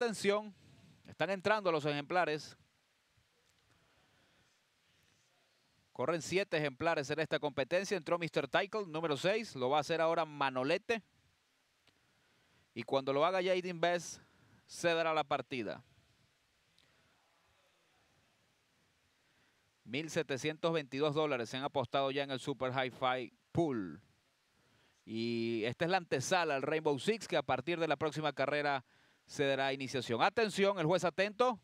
Atención, están entrando los ejemplares. Corren siete ejemplares en esta competencia. Entró Mr. Tykel número seis. Lo va a hacer ahora Manolete. Y cuando lo haga Jaden Best, cederá la partida. 1.722 dólares se han apostado ya en el Super Hi-Fi Pool. Y esta es la antesala al Rainbow Six, que a partir de la próxima carrera se dará iniciación. Atención, el juez atento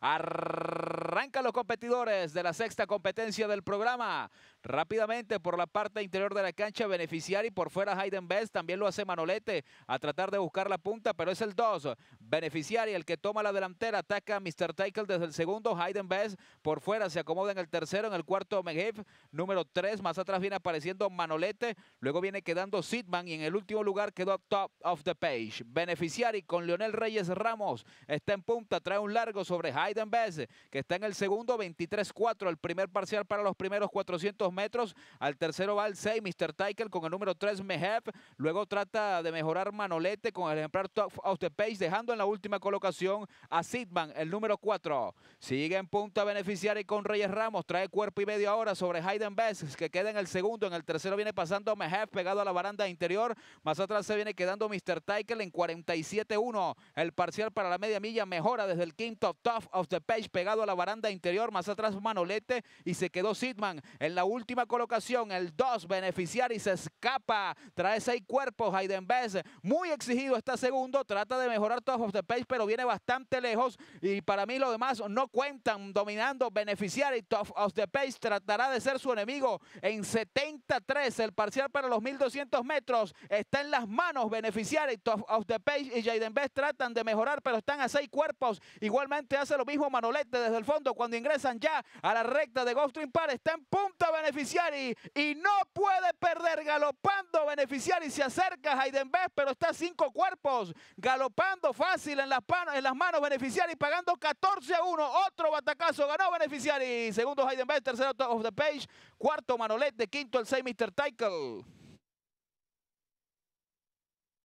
arranca los competidores de la sexta competencia del programa. Rápidamente por la parte interior de la cancha, Beneficiari por fuera Hayden Best. También lo hace Manolete a tratar de buscar la punta, pero es el 2. Beneficiari el que toma la delantera. Ataca a Mr. Tackle desde el segundo. Hayden Best por fuera se acomoda en el tercero. En el cuarto, Meghev, número 3. Más atrás viene apareciendo Manolete. Luego viene quedando Sidman y en el último lugar quedó Top of the Page. Beneficiari con Leonel Reyes Ramos está en punta. Trae un largo sobre Hayden Hayden Bess que está en el segundo, 23-4 el primer parcial para los primeros 400 metros. Al tercero va el 6, Mr. Tikel con el número 3, Mehev. Luego trata de mejorar Manolete con el ejemplar Top of the Page, dejando en la última colocación a Sidman, el número 4. Sigue en a beneficiar y con Reyes Ramos. Trae cuerpo y medio ahora sobre Hayden Bess, que queda en el segundo. En el tercero viene pasando Mehev, pegado a la baranda interior. Más atrás se viene quedando Mr. Tykel en 47-1. El parcial para la media milla mejora desde el quinto Tough of the Page pegado a la baranda interior, más atrás Manolete y se quedó Sidman en la última colocación, el 2 beneficiar y se escapa, trae seis cuerpos, Hayden Bess, muy exigido está segundo, trata de mejorar todos of the Page pero viene bastante lejos y para mí lo demás no cuentan, dominando beneficiar y Top of the Page tratará de ser su enemigo en 73, el parcial para los 1200 metros está en las manos beneficiar y Top of the Page y Hayden Bess tratan de mejorar pero están a seis cuerpos, igualmente hace lo mismo Manolete desde el fondo cuando ingresan ya a la recta de Ghost Park. Está en punta Beneficiari y no puede perder galopando Beneficiari. Se acerca Hayden pero está cinco cuerpos. Galopando fácil en las, en las manos Beneficiari, pagando 14 a 1. Otro batacazo ganó Beneficiari. Segundo Hayden tercero Top of the Page. Cuarto Manolete, quinto el 6 Mr. Tykel